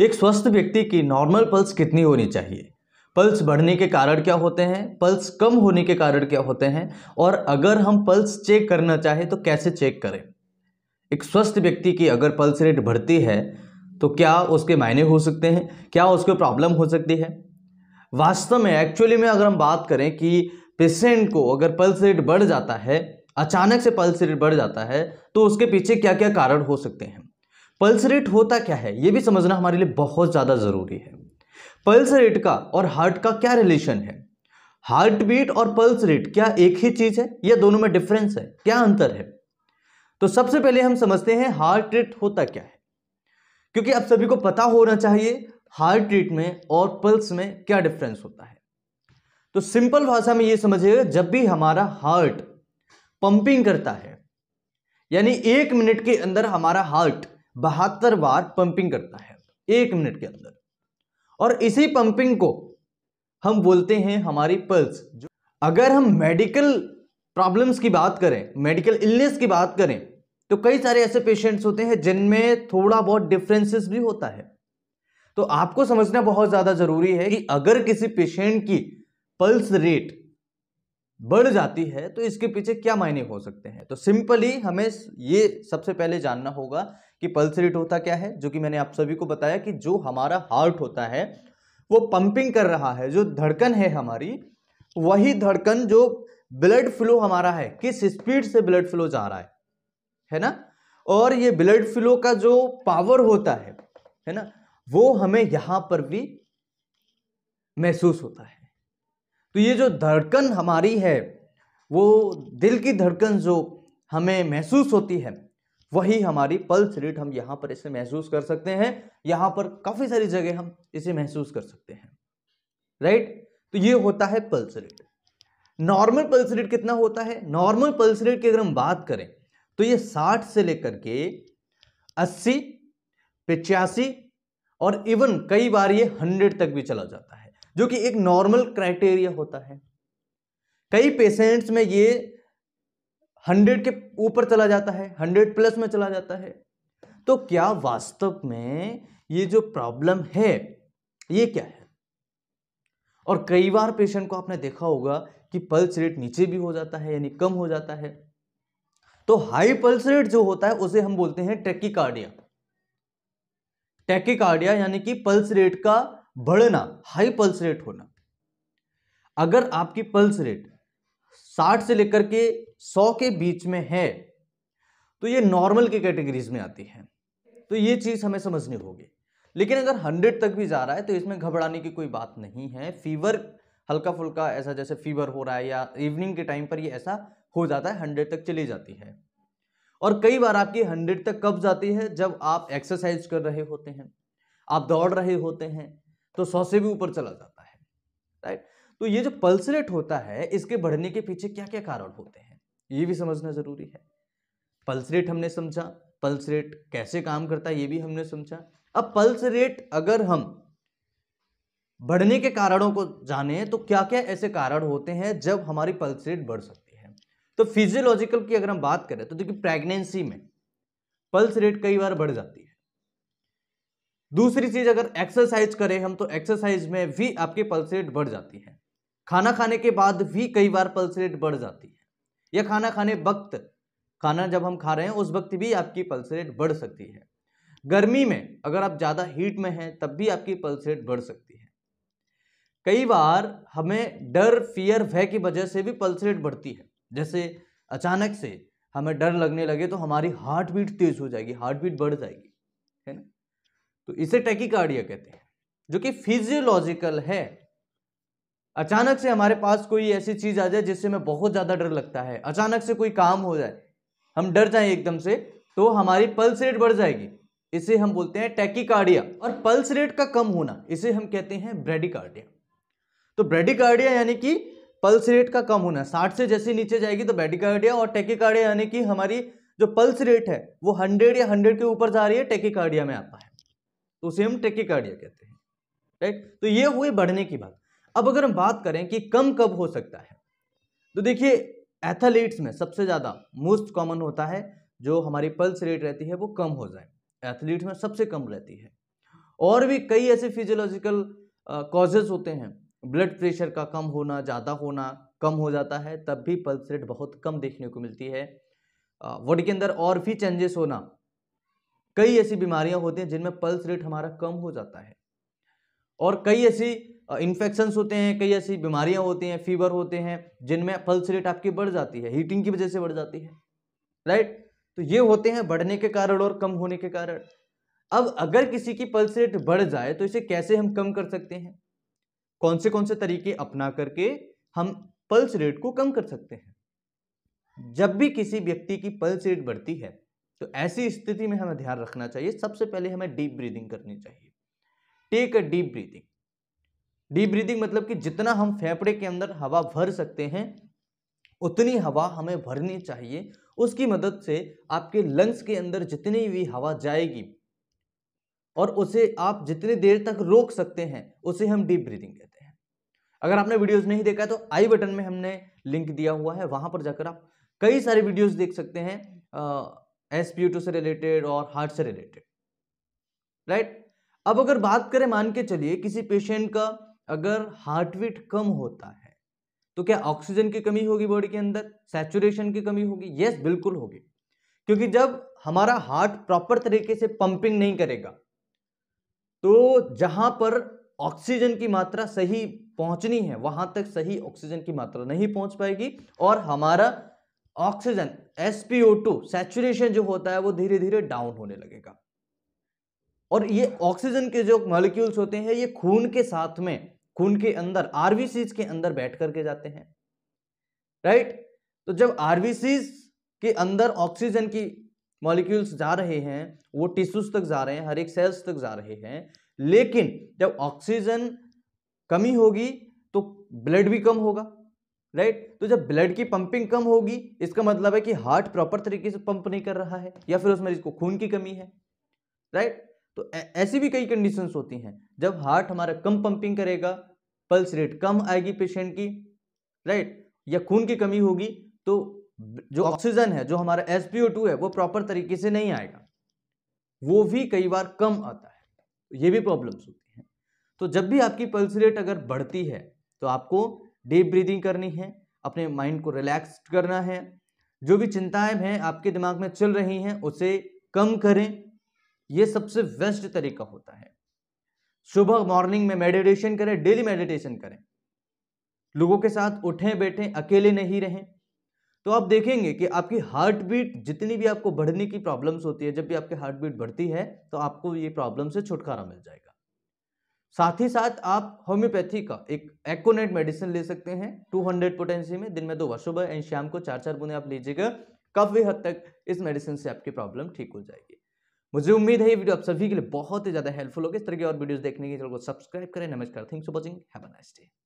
एक स्वस्थ व्यक्ति की नॉर्मल पल्स कितनी होनी चाहिए पल्स बढ़ने के कारण क्या होते हैं पल्स कम होने के कारण क्या होते हैं और अगर हम पल्स चेक करना चाहें तो कैसे चेक करें एक स्वस्थ व्यक्ति की अगर पल्स रेट बढ़ती है तो क्या उसके मायने हो सकते हैं क्या उसके प्रॉब्लम हो सकती है वास्तव में एक्चुअली में अगर हम बात करें कि पेशेंट को अगर पल्स रेट बढ़ जाता है अचानक से पल्स रेट बढ़ जाता है तो उसके पीछे क्या क्या कारण हो सकते हैं पल्स रेट होता क्या है ये भी समझना हमारे लिए बहुत ज़्यादा ज़रूरी है पल्स रेट का और हार्ट का क्या रिलेशन है हार्ट बीट और पल्स रेट क्या एक ही चीज़ है या दोनों में डिफरेंस है क्या अंतर है तो सबसे पहले हम समझते हैं हार्ट रेट होता क्या है क्योंकि आप सभी को पता होना चाहिए हार्ट रेट में और पल्स में क्या डिफरेंस होता है तो सिंपल भाषा में ये समझिएगा जब भी हमारा हार्ट पंपिंग करता है यानी एक मिनट के अंदर हमारा हार्ट बहत्तर बार पंपिंग करता है एक मिनट के अंदर और इसी पंपिंग को हम बोलते हैं हमारी पल्स जो अगर हम मेडिकल प्रॉब्लम्स की बात करें मेडिकल इलनेस की बात करें तो कई सारे ऐसे पेशेंट्स होते हैं जिनमें थोड़ा बहुत डिफरेंसेस भी होता है तो आपको समझना बहुत ज़्यादा ज़रूरी है कि अगर किसी पेशेंट की पल्स रेट बढ़ जाती है तो इसके पीछे क्या मायने हो सकते हैं तो सिंपली हमें ये सबसे पहले जानना होगा कि पल्स रेट होता क्या है जो कि मैंने आप सभी को बताया कि जो हमारा हार्ट होता है वो पंपिंग कर रहा है जो धड़कन है हमारी वही धड़कन जो ब्लड फ्लो हमारा है किस स्पीड से ब्लड फ्लो जा रहा है है ना और ये ब्लड फ्लो का जो पावर होता है है ना वो हमें यहाँ पर भी महसूस होता है तो ये जो धड़कन हमारी है वो दिल की धड़कन जो हमें महसूस होती है वही हमारी पल्स रेट हम यहाँ पर इसे महसूस कर सकते हैं यहाँ पर काफ़ी सारी जगह हम इसे महसूस कर सकते हैं राइट तो ये होता है pulse rate normal pulse rate कितना होता है नॉर्मल पल्स रेट की अगर हम बात करें तो ये 60 से लेकर के 80, पिचासी और इवन कई बार ये 100 तक भी चला जाता है जो कि एक नॉर्मल क्राइटेरिया होता है कई पेशेंट्स में ये हंड्रेड के ऊपर चला जाता है हंड्रेड प्लस में चला जाता है तो क्या वास्तव में ये जो प्रॉब्लम है ये क्या है और कई बार पेशेंट को आपने देखा होगा कि पल्स रेट नीचे भी हो जाता है यानी कम हो जाता है तो हाई पल्स रेट जो होता है उसे हम बोलते हैं टेकिकार्डिया टेकिकार्डिया यानी कि पल्स रेट का बढ़ना हाई पल्स रेट होना अगर आपकी पल्स रेट 60 से लेकर के 100 के बीच में है तो ये नॉर्मल के कैटेगरीज में आती है तो ये चीज़ हमें समझनी होगी लेकिन अगर 100 तक भी जा रहा है तो इसमें घबराने की कोई बात नहीं है फीवर हल्का फुल्का ऐसा जैसे फीवर हो रहा है या इवनिंग के टाइम पर ये ऐसा हो जाता है हंड्रेड तक चली जाती है और कई बार आपकी हंड्रेड तक कब जाती है जब आप एक्सरसाइज कर रहे होते हैं आप दौड़ रहे होते हैं तो सौ से भी ऊपर चला जाता है राइट तो ये जो पल्स रेट होता है इसके बढ़ने के पीछे क्या क्या कारण होते हैं ये भी समझना जरूरी है पल्स रेट हमने समझा पल्स रेट कैसे काम करता है ये भी हमने समझा अब पल्स रेट अगर हम बढ़ने के कारणों को जाने तो क्या क्या ऐसे कारण होते हैं जब हमारी पल्स रेट बढ़ सकती है तो फिजियोलॉजिकल की अगर हम बात करें तो देखिए प्रेगनेंसी में पल्स रेट कई बार बढ़ जाती है दूसरी चीज अगर एक्सरसाइज करें हम तो एक्सरसाइज में भी आपकी पल्स रेट बढ़ जाती है खाना खाने के बाद भी कई बार पल्स रेट बढ़ जाती है या खाना खाने वक्त खाना जब हम खा रहे हैं उस वक्त भी आपकी पल्स रेट बढ़ सकती है गर्मी में अगर आप ज़्यादा हीट में हैं तब भी आपकी पल्स रेट बढ़ सकती है कई बार हमें डर फियर भय की वजह से भी पल्स रेट बढ़ती है जैसे अचानक से हमें डर लगने लगे तो हमारी हार्ट बीट तेज़ हो जाएगी हार्ट बीट बढ़ जाएगी है ना तो इसे टैकिकार्डिया कहते हैं जो कि फिजियोलॉजिकल है अचानक से हमारे पास कोई ऐसी चीज आ जाए जिससे हमें बहुत ज्यादा डर लगता है अचानक से कोई काम हो जाए हम डर जाए एकदम से तो हमारी पल्स रेट बढ़ जाएगी इसे हम बोलते हैं टैकिकार्डिया और पल्स रेट का कम होना इसे हम कहते हैं ब्रेडिकार्डिया तो ब्रेडिकार्डिया यानी कि पल्स रेट का कम होना साठ से जैसे नीचे जाएगी तो ब्रेडिकार्डिया और कार्डिया यानी कि हमारी जो पल्स रेट है वो हंड्रेड या हंड्रेड के ऊपर जा रही है कार्डिया में आता है तो उसे हम टेकिकार्डिया कहते हैं राइट तो ये हुई बढ़ने की बात अब अगर हम बात करें कि कम कब हो सकता है तो देखिए एथलीट्स में सबसे ज़्यादा मोस्ट कॉमन होता है जो हमारी पल्स रेट रहती है वो कम हो जाए एथलीट्स में सबसे कम रहती है और भी कई ऐसे फिजियोलॉजिकल कॉजेज होते हैं ब्लड प्रेशर का कम होना ज़्यादा होना कम हो जाता है तब भी पल्स रेट बहुत कम देखने को मिलती है बॉडी के अंदर और भी चेंजेस होना कई ऐसी बीमारियां होती हैं जिनमें पल्स रेट हमारा कम हो जाता है और कई ऐसी इन्फेक्शंस होते हैं कई ऐसी बीमारियां होती हैं फीवर होते हैं जिनमें पल्स रेट आपकी बढ़ जाती है हीटिंग की वजह से बढ़ जाती है राइट तो ये होते हैं बढ़ने के कारण और कम होने के कारण अब अगर किसी की पल्स रेट बढ़ जाए तो इसे कैसे हम कम कर सकते हैं कौन से कौन से तरीके अपना करके हम पल्स रेट को कम कर सकते हैं जब भी किसी व्यक्ति की पल्स रेट बढ़ती है तो ऐसी स्थिति में हमें ध्यान रखना चाहिए सबसे पहले हमें डीप ब्रीदिंग करनी चाहिए take a deep breathing deep breathing मतलब कि जितना हम फेफड़े के अंदर हवा भर सकते हैं उतनी हवा हमें भरनी चाहिए उसकी मदद से आपके लंग्स के अंदर जितनी भी हवा जाएगी और उसे आप जितनी देर तक रोक सकते हैं उसे हम डीप ब्रीदिंग कहते हैं अगर आपने वीडियोस नहीं देखा है तो आई बटन में हमने लिंक दिया हुआ है वहां पर जाकर आप कई सारे वीडियोस देख सकते हैं एस पी से रिलेटेड और हार्ट से रिलेटेड राइट right? अब अगर बात करें मान के चलिए किसी पेशेंट का अगर हार्ट बीट कम होता है तो क्या ऑक्सीजन की कमी होगी बॉडी के अंदर सेचुरेशन की कमी होगी यस yes, बिल्कुल होगी क्योंकि जब हमारा हार्ट प्रॉपर तरीके से पंपिंग नहीं करेगा तो जहां पर ऑक्सीजन की मात्रा सही पहुंचनी है वहां तक सही ऑक्सीजन की मात्रा नहीं पहुंच पाएगी और हमारा ऑक्सीजन टू सेचुरेशन जो होता है वो धीरे धीरे डाउन होने लगेगा और ये ऑक्सीजन के जो मॉलिक्यूल्स होते हैं ये खून के साथ में खून के अंदर आरबीसी के अंदर बैठ करके जाते हैं राइट तो जब आरबीसी के अंदर ऑक्सीजन की मॉलिक्यूल्स जा रहे हैं वो टिश्यूज तक जा रहे हैं हर एक सेल्स तक जा रहे हैं लेकिन जब ऑक्सीजन कमी होगी तो ब्लड भी कम होगा राइट तो जब ब्लड की पंपिंग कम होगी इसका मतलब है कि हार्ट प्रॉपर तरीके से पंप नहीं कर रहा है या फिर उस मरीज को खून की कमी है राइट तो ऐसी भी कई कंडीशंस होती हैं जब हार्ट हमारा कम पंपिंग करेगा पल्स रेट कम आएगी पेशेंट की राइट या खून की कमी होगी तो जो ऑक्सीजन है जो हमारा एस है वो प्रॉपर तरीके से नहीं आएगा वो भी कई बार कम आता है ये भी प्रॉब्लम्स होती हैं तो जब भी आपकी पल्स रेट अगर बढ़ती है तो आपको डीप ब्रीदिंग करनी है अपने माइंड को रिलैक्स करना है जो भी चिंताएं हैं आपके दिमाग में चल रही हैं उसे कम करें यह सबसे बेस्ट तरीका होता है सुबह मॉर्निंग में मेडिटेशन करें डेली मेडिटेशन करें लोगों के साथ उठें बैठें अकेले नहीं रहें तो आप देखेंगे कि आपकी हार्ट बीट जितनी भी आपको बढ़ने की प्रॉब्लम्स होती है जब भी आपकी हार्ट बीट बढ़ती है तो आपको ये प्रॉब्लम से छुटकारा मिल जाएगा साथ ही साथ आप होम्योपैथी का एक एकोनेट मेडिसिन ले सकते हैं 200 पोटेंसी में दिन में दो बार सुबह एंड शाम को चार चार बुने आप लीजिएगा काफ़ी हद तक इस मेडिसिन से आपकी प्रॉब्लम ठीक हो जाएगी मुझे उम्मीद है ये वीडियो आप सभी के लिए बहुत ही ज़्यादा हेल्पफुल होगी इस तरह की और वीडियो देखने के लिए चैनल को सब्सक्राइब करें नमस्कार thanks for watching have a nice day